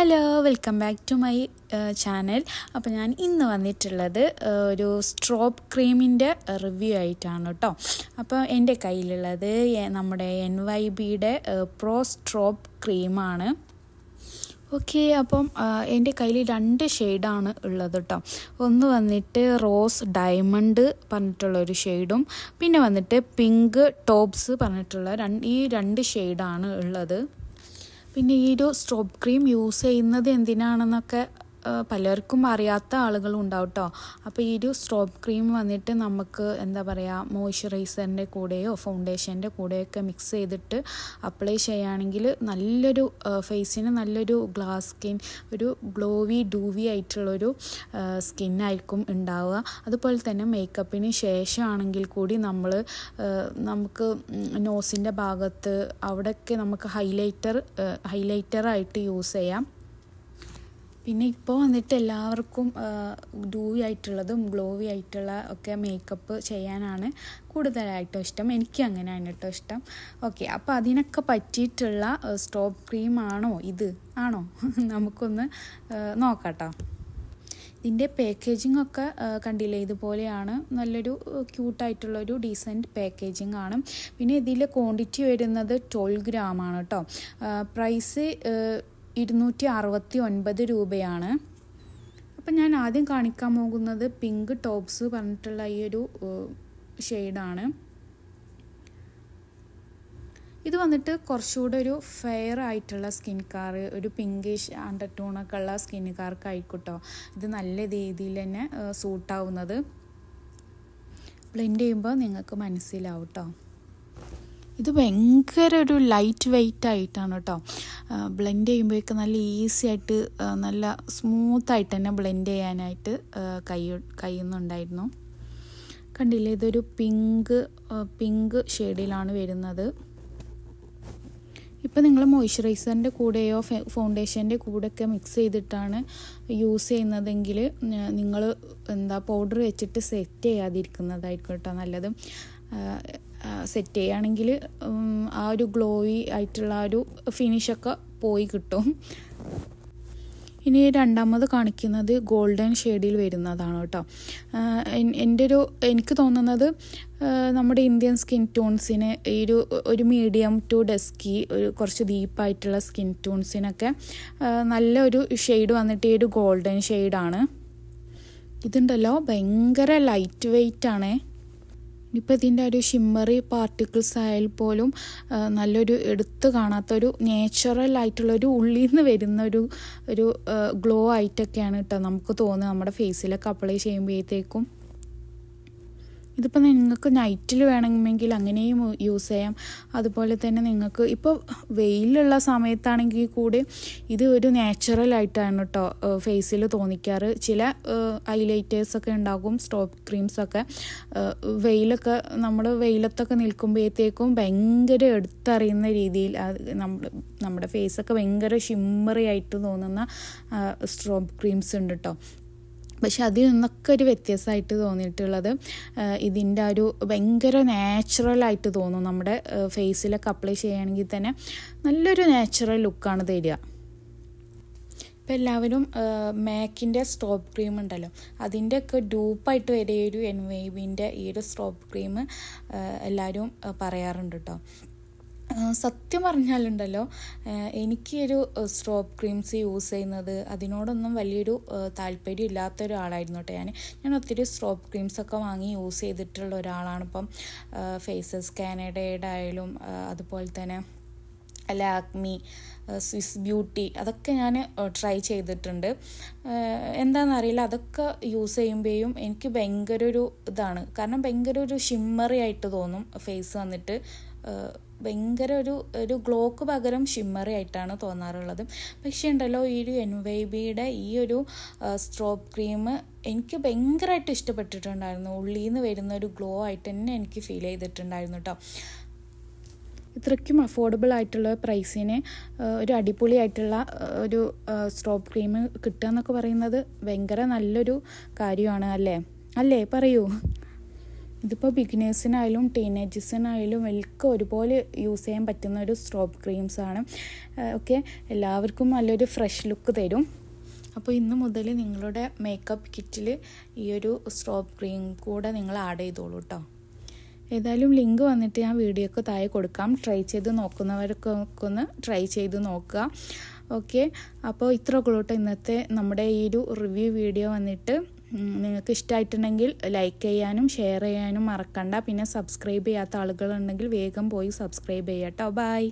hello welcome back to my channel അപ്പോൾ ഞാൻ ഇന്ന് വന്നിട്ടുള്ളത് ഒരു സ്ട്രോപ്പ് ക്രീമിൻ്റെ റിവ്യൂ ആയിട്ടാണ് കേട്ടോ അപ്പോൾ എൻ്റെ കയ്യിലുള്ളത് നമ്മുടെ എൻ വൈ ബിയുടെ പ്രോ സ്ട്രോപ്പ് ക്രീമാണ് ഓക്കെ അപ്പം എൻ്റെ കയ്യിൽ രണ്ട് ഷെയ്ഡാണ് ഉള്ളത് കേട്ടോ ഒന്ന് വന്നിട്ട് റോസ് ഡയമണ്ട് പറഞ്ഞിട്ടുള്ള ഒരു ഷെയ്ഡും പിന്നെ വന്നിട്ട് പിങ്ക് ടോപ്സ് പറഞ്ഞിട്ടുള്ള രണ്ട് ഈ രണ്ട് ഷെയ്ഡാണ് ഉള്ളത് പിന്നെ ഈ ഒരു സ്ട്രോബ് ക്രീം യൂസ് ചെയ്യുന്നത് എന്തിനാണെന്നൊക്കെ പലർക്കും അറിയാത്ത ആളുകളും ഉണ്ടാവും കേട്ടോ അപ്പോൾ ഈ ഒരു സ്ട്രോബ് ക്രീം വന്നിട്ട് നമുക്ക് എന്താ പറയുക മോയ്സ്ചറൈസറിൻ്റെ കൂടെയോ ഫൗണ്ടേഷൻ്റെ കൂടെയോ ഒക്കെ മിക്സ് ചെയ്തിട്ട് അപ്ലൈ ചെയ്യുകയാണെങ്കിൽ നല്ലൊരു ഫേസിന് നല്ലൊരു ഗ്ലാസ് സ്കിൻ ഒരു ഗ്ലോവി ഡൂവി ആയിട്ടുള്ളൊരു സ്കിന്നായിരിക്കും ഉണ്ടാവുക അതുപോലെ തന്നെ മേക്കപ്പിന് ശേഷമാണെങ്കിൽ കൂടി നമ്മൾ നമുക്ക് നോസിൻ്റെ ഭാഗത്ത് അവിടെയൊക്കെ നമുക്ക് ഹൈലൈറ്റർ ഹൈലൈറ്ററായിട്ട് യൂസ് ചെയ്യാം പിന്നെ ഇപ്പോൾ വന്നിട്ട് എല്ലാവർക്കും ഡൂവി ആയിട്ടുള്ളതും ഗ്ലോവി ആയിട്ടുള്ള ഒക്കെ മേക്കപ്പ് ചെയ്യാനാണ് കൂടുതലായിട്ടും ഇഷ്ടം എനിക്ക് അങ്ങനെയാണ് കേട്ടോ ഇഷ്ടം ഓക്കെ അപ്പോൾ അതിനൊക്കെ പറ്റിയിട്ടുള്ള സ്റ്റോപ്പ് ആണോ ഇത് ആണോ നമുക്കൊന്ന് നോക്കാട്ടോ ഇതിൻ്റെ പാക്കേജിംഗ് ഒക്കെ കണ്ടില്ലേ ഇതുപോലെയാണ് നല്ലൊരു ക്യൂട്ടായിട്ടുള്ളൊരു ഡീസൻറ്റ് പാക്കേജിംഗ് ആണ് പിന്നെ ഇതിൽ ക്വാണ്ടിറ്റി വരുന്നത് ട്വൽവ് ഗ്രാം ആണ് കേട്ടോ പ്രൈസ് ഇരുന്നൂറ്റി അറുപത്തി ഒൻപത് രൂപയാണ് അപ്പം ഞാൻ ആദ്യം കാണിക്കാൻ പോകുന്നത് പിങ്ക് ടോപ്സ് പറഞ്ഞിട്ടുള്ള ഈ ഒരു ഷെയ്ഡാണ് ഇത് വന്നിട്ട് കുറച്ചുകൂടെ ഒരു ഫെയർ ആയിട്ടുള്ള സ്കിൻ കാർ ഒരു പിങ്കിഷ് ടൂണൊക്കെ ഉള്ള കാർക്ക് ആയിക്കോട്ടോ ഇത് നല്ല രീതിയിൽ തന്നെ സൂട്ടാവുന്നത് ബ്ലെൻഡ് ചെയ്യുമ്പോൾ നിങ്ങൾക്ക് മനസ്സിലാവും കേട്ടോ ഇത് ഭയങ്കര ഒരു ലൈറ്റ് വെയിറ്റ് ആയിട്ടാണ് കേട്ടോ ബ്ലെൻഡ് ചെയ്യുമ്പോഴേക്ക് നല്ല ഈസി ആയിട്ട് നല്ല സ്മൂത്ത് ആയിട്ട് തന്നെ ബ്ലെൻഡ് ചെയ്യാനായിട്ട് കൈ കയ്യുന്നുണ്ടായിരുന്നു കണ്ടില്ലേ ഇതൊരു പിങ്ക് പിങ്ക് ഷെയ്ഡിലാണ് വരുന്നത് ഇപ്പം നിങ്ങൾ മോയ്സ്ചറൈസറിൻ്റെ കൂടെയോ ഫൗണ്ടേഷൻ്റെ കൂടെയൊക്കെ മിക്സ് ചെയ്തിട്ടാണ് യൂസ് ചെയ്യുന്നതെങ്കിൽ നിങ്ങൾ എന്താ പൗഡർ വെച്ചിട്ട് സെറ്റ് ചെയ്യാതിരിക്കുന്നതായിരിക്കും കേട്ടോ നല്ലത് സെറ്റ് ചെയ്യുകയാണെങ്കിൽ ആ ഒരു ഗ്ലോയി ആയിട്ടുള്ള ആ ഒരു ഫിനിഷൊക്കെ പോയി കിട്ടും ഇനി രണ്ടാമത് കാണിക്കുന്നത് ഗോൾഡൻ ഷെയ്ഡിൽ വരുന്നതാണ് കേട്ടോ എൻ്റെ ഒരു എനിക്ക് തോന്നുന്നത് നമ്മുടെ ഇന്ത്യൻ സ്കിൻ ടോൺസിന് ഈ ഒരു ഒരു മീഡിയം ടു ഡെസ്കി ഒരു കുറച്ച് ഡീപ്പായിട്ടുള്ള സ്കിൻ ടോൺസിനൊക്കെ നല്ലൊരു ഷെയ്ഡ് വന്നിട്ട് ഈ ഒരു ഗോൾഡൻ ഷെയ്ഡാണ് ഇതുണ്ടല്ലോ ഭയങ്കര ലൈറ്റ് വെയ്റ്റ് ആണേ ഇപ്പം ഇതിൻ്റെ ഒരു ഷിമ്മറി പാർട്ടിക്കിൾസ് ആയാൽ പോലും നല്ലൊരു എടുത്തു കാണാത്തൊരു നേച്ചുറൽ ആയിട്ടുള്ളൊരു ഉള്ളിൽ നിന്ന് വരുന്ന ഒരു ഒരു ഗ്ലോ ആയിട്ടൊക്കെയാണ് കേട്ടോ നമുക്ക് തോന്നുന്നത് നമ്മുടെ ഫേസിലൊക്കെ അപ്ലൈ ചെയ്യുമ്പോഴത്തേക്കും ഇതിപ്പോൾ നിങ്ങൾക്ക് നൈറ്റിൽ വേണമെങ്കിൽ അങ്ങനെയും യൂസ് ചെയ്യാം അതുപോലെ തന്നെ നിങ്ങൾക്ക് ഇപ്പോൾ വെയിലുള്ള സമയത്താണെങ്കിൽ കൂടി ഇത് ഒരു ആയിട്ടാണ് കേട്ടോ ഫേസിൽ തോന്നിക്കാറ് ചില ഹൈലൈറ്റേഴ്സൊക്കെ ഉണ്ടാകും സ്റ്റോപ്പ് ക്രീംസൊക്കെ വെയിലൊക്കെ നമ്മൾ വെയിലത്തൊക്കെ നിൽക്കുമ്പോഴത്തേക്കും ഭയങ്കര എടുത്തറിയുന്ന രീതിയിൽ നമ്മൾ നമ്മുടെ ഫേസൊക്കെ ഭയങ്കര ഷിമ്മറി ആയിട്ട് തോന്നുന്ന സ്ട്രോബ് ക്രീംസ് ഉണ്ട് കേട്ടോ പക്ഷെ അതിൽ നിന്നൊക്കെ ഒരു വ്യത്യസ്തമായിട്ട് തോന്നിയിട്ടുള്ളത് ഇതിൻ്റെ ഒരു ഭയങ്കര നാച്ചുറലായിട്ട് തോന്നും നമ്മുടെ ഫേസിലൊക്കെ അപ്ലൈ ചെയ്യുകയാണെങ്കിൽ തന്നെ നല്ലൊരു നാച്ചുറൽ ലുക്കാണ് തരിക ഇപ്പം എല്ലാവരും മാക്കിൻ്റെ സ്ട്രോപ്പ് ക്രീം ഉണ്ടല്ലോ അതിൻ്റെയൊക്കെ ഡ്യൂപ്പായിട്ട് വരെ ഒരു എൻവൈബിൻ്റെ ഈ ഒരു സ്ട്രോപ്പ് ക്രീം എല്ലാവരും പറയാറുണ്ട് കേട്ടോ സത്യം പറഞ്ഞാലുണ്ടല്ലോ എനിക്ക് ഒരു സ്ട്രോബ് ക്രീംസ് യൂസ് ചെയ്യുന്നത് അതിനോടൊന്നും വലിയൊരു താല്പര്യം ഇല്ലാത്ത ഒരാളായിരുന്നു കേട്ടോ ഞാൻ ഞാൻ ഒത്തിരി സ്ട്രോബ് ക്രീംസൊക്കെ വാങ്ങി യൂസ് ചെയ്തിട്ടുള്ള ഒരാളാണ് ഇപ്പം ഫേസ് സ്കാനഡേഡായാലും ആയാലും അതുപോലെ തന്നെ ലാക്മി സ്വിസ് ബ്യൂട്ടി അതൊക്കെ ഞാൻ ട്രൈ ചെയ്തിട്ടുണ്ട് എന്താണെന്നറിയില്ല അതൊക്കെ യൂസ് ചെയ്യുമ്പോഴും എനിക്ക് ഭയങ്കര ഒരു ഇതാണ് കാരണം ഭയങ്കര ഒരു ഷിമ്മറി ആയിട്ട് തോന്നും ഫേസ് വന്നിട്ട് ഭയങ്കര ഒരു ഒരു ഗ്ലോക്ക് പകരം ഷിമ്മറി ആയിട്ടാണ് തോന്നാറുള്ളത് പക്ഷേ ഉണ്ടല്ലോ ഈ ഒരു എൻ വൈ ബിയുടെ ഈ ഒരു സ്ട്രോബ് ക്രീം എനിക്ക് ഭയങ്കരമായിട്ട് ഇഷ്ടപ്പെട്ടിട്ടുണ്ടായിരുന്നു ഉള്ളിൽ നിന്ന് വരുന്ന ഒരു ഗ്ലോ ആയിട്ട് തന്നെ എനിക്ക് ഫീൽ ചെയ്തിട്ടുണ്ടായിരുന്നു കേട്ടോ ഇത്രയ്ക്കും അഫോർഡബിൾ ആയിട്ടുള്ള പ്രൈസിന് ഒരു അടിപൊളി ആയിട്ടുള്ള ഒരു സ്ട്രോബ് ക്രീം കിട്ടുക എന്നൊക്കെ പറയുന്നത് ഭയങ്കര നല്ലൊരു കാര്യമാണ് അല്ലേ അല്ലേ പറയൂ ഇതിപ്പോൾ ബിഗിനേഴ്സിനായാലും ടീനേജേഴ്സിനായാലും എല്ലാം ഒരുപോലെ യൂസ് ചെയ്യാൻ പറ്റുന്ന ഒരു സ്ട്രോബ് ക്രീംസ് ആണ് ഓക്കെ എല്ലാവർക്കും നല്ലൊരു ഫ്രഷ് ലുക്ക് തരും അപ്പോൾ ഇന്ന് മുതൽ നിങ്ങളുടെ മേക്കപ്പ് കിറ്റിൽ ഈ ഒരു സ്ട്രോബ് ക്രീം കൂടെ നിങ്ങൾ ആഡ് ചെയ്തോളൂ കേട്ടോ ഏതായാലും ലിങ്ക് വന്നിട്ട് ഞാൻ വീഡിയോക്ക് താഴെ കൊടുക്കാം ട്രൈ ചെയ്ത് നോക്കുന്നവർക്കൊക്കെ ഒന്ന് ട്രൈ ചെയ്ത് നോക്കുക ഓക്കെ അപ്പോൾ ഇത്രയൊക്കെ ഇന്നത്തെ നമ്മുടെ ഈ ഒരു റിവ്യൂ വീഡിയോ വന്നിട്ട് നിങ്ങൾക്ക് ഇഷ്ടമായിട്ടുണ്ടെങ്കിൽ ലൈക്ക് ചെയ്യാനും ഷെയർ ചെയ്യാനും മറക്കണ്ട പിന്നെ സബ്സ്ക്രൈബ് ചെയ്യാത്ത ആളുകളുണ്ടെങ്കിൽ വേഗം പോയി സബ്സ്ക്രൈബ് ചെയ്യാം കേട്ടോ ബൈ